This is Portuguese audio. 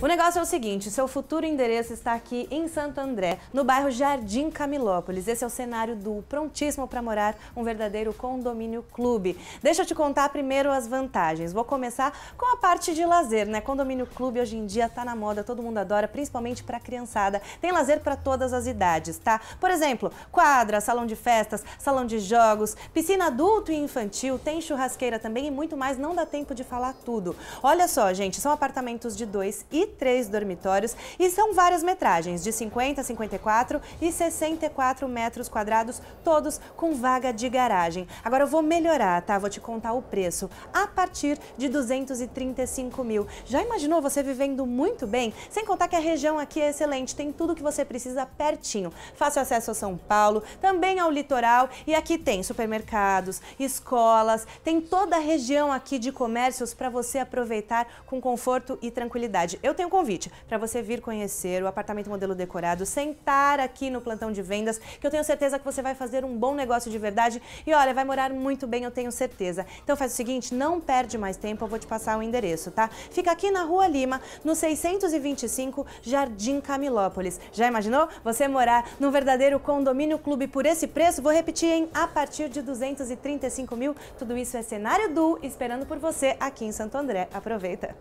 O negócio é o seguinte, seu futuro endereço está aqui em Santo André, no bairro Jardim Camilópolis. Esse é o cenário do Prontíssimo para Morar, um verdadeiro condomínio clube. Deixa eu te contar primeiro as vantagens. Vou começar com a parte de lazer, né? Condomínio clube hoje em dia está na moda, todo mundo adora, principalmente para criançada. Tem lazer para todas as idades, tá? Por exemplo, quadra, salão de festas, salão de jogos, piscina adulto e infantil, tem churrasqueira também e muito mais, não dá tempo de falar tudo. Olha só, gente, são apartamentos de dois e três dormitórios e são várias metragens, de 50, 54 e 64 metros quadrados, todos com vaga de garagem. Agora eu vou melhorar, tá? Vou te contar o preço. A partir de 235 mil. Já imaginou você vivendo muito bem? Sem contar que a região aqui é excelente, tem tudo que você precisa pertinho. Fácil acesso a São Paulo, também ao litoral e aqui tem supermercados, escolas, tem toda a região aqui de comércios para você aproveitar com conforto e tranquilidade. Eu tenho um convite para você vir conhecer o apartamento modelo decorado, sentar aqui no plantão de vendas, que eu tenho certeza que você vai fazer um bom negócio de verdade e olha, vai morar muito bem, eu tenho certeza. Então faz o seguinte, não perde mais tempo, eu vou te passar o endereço, tá? Fica aqui na Rua Lima, no 625 Jardim Camilópolis. Já imaginou você morar num verdadeiro condomínio clube por esse preço? Vou repetir, hein? A partir de 235 mil, tudo isso é cenário do esperando por você aqui em Santo André. Aproveita!